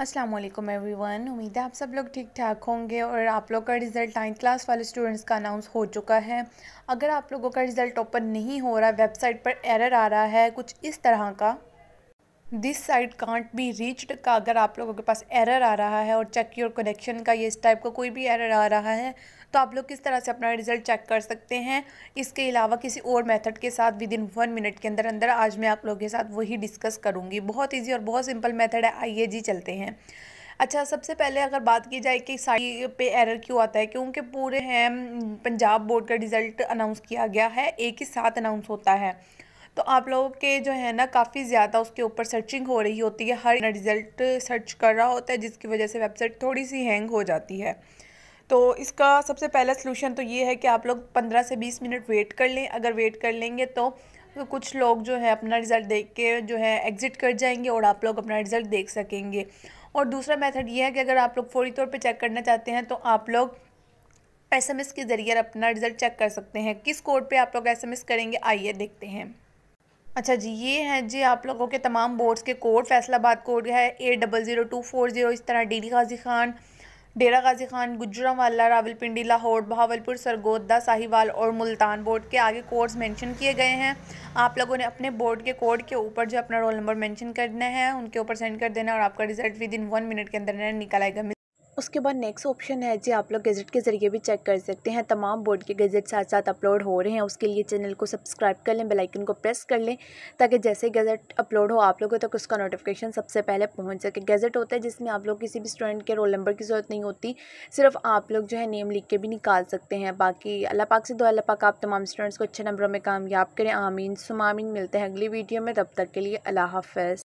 अस्सलाम वालेकुम एवरीवन उम्मीद है आप सब लोग ठीक ठाक होंगे और आप लोग का रिज़ल्ट नाइन्थ क्लास वाले स्टूडेंट्स का अनाउंस हो चुका है अगर आप लोगों का रिज़ल्ट ओपन नहीं हो रहा वेबसाइट पर एरर आ रहा है कुछ इस तरह का this side can't be reached का अगर आप लोगों के पास एरर आ रहा है और चेक योर कनेक्शन का ये इस टाइप का कोई भी एरर आ रहा है तो आप लोग किस तरह से अपना रिज़ल्ट चेक कर सकते हैं इसके अलावा किसी और मेथड के साथ विद इन वन मिनट के अंदर अंदर आज मैं आप लोगों के साथ वही डिस्कस करूँगी बहुत ईजी और बहुत सिंपल मेथड है आइए जी चलते हैं अच्छा सबसे पहले अगर बात की जाए कि साइड पे एरर क्यों आता है क्योंकि पूरे हैं पंजाब बोर्ड का रिज़ल्ट अनाउंस किया गया है एक ही साथ अनाउंस होता है तो आप लोगों के जो है ना काफ़ी ज़्यादा उसके ऊपर सर्चिंग हो रही होती है हर रिज़ल्ट सर्च कर रहा होता है जिसकी वजह से वेबसाइट थोड़ी सी हैंग हो जाती है तो इसका सबसे पहला सलूशन तो ये है कि आप लोग पंद्रह से बीस मिनट वेट कर लें अगर वेट कर लेंगे तो कुछ लोग जो है अपना रिज़ल्ट देख के जो है एग्ज़िट कर जाएंगे और आप लोग अपना रिज़ल्ट देख सकेंगे और दूसरा मेथड ये है कि अगर आप लोग फौरी तौर पे चेक करना चाहते हैं तो आप लोग एसएमएस के ज़रिए अपना रिज़ल्ट चेक कर सकते हैं किस कोड पे आप लोग एसएमएस करेंगे आइए देखते हैं अच्छा जी ये हैं जी आप लोगों के तमाम बोर्ड्स के कोड फैसलाबाद कोड है eight double zero two four zero इस तरह डेली गाजी खान डेरा गाजी खान वाला रावलपिंडी लाहौर बहावलपुर सरगोदा साहिवाल और मुल्तान बोर्ड के आगे कोड्स मेंशन किए गए हैं आप लोगों ने अपने बोर्ड के कोड के ऊपर जो अपना रोल नंबर मेंशन करना है उनके ऊपर सेंड कर देना और आपका result within one minute के अंदर निकल आएगा उसके बाद नेक्स्ट ऑप्शन है जी आप लोग गज़ेट के ज़रिए भी चेक कर सकते हैं तमाम बोर्ड के गज़ट साथ साथ अपलोड हो रहे हैं उसके लिए चैनल को सब्सक्राइब कर लें बेलाइकन को प्रेस कर लें ताकि जैसे गज़ट अपलोड हो आप लोगों तक उसका नोटिफिकेशन सबसे पहले पहुँच सके गजट होता है जिसमें आप लोग किसी भी स्टूडेंट के रोल नंबर की ज़रूरत नहीं होती सिर्फ आप लोग जो है नेम लिख के भी निकाल सकते हैं बाकी अल्लाह पाक से दो अल्लाह पाक आप तमाम स्टूडेंट्स को अच्छे नंबरों में कामयाब करें आमीन सुमामीन मिलते हैं अगली वीडियो में तब तक के लिए अल्लाह हाफ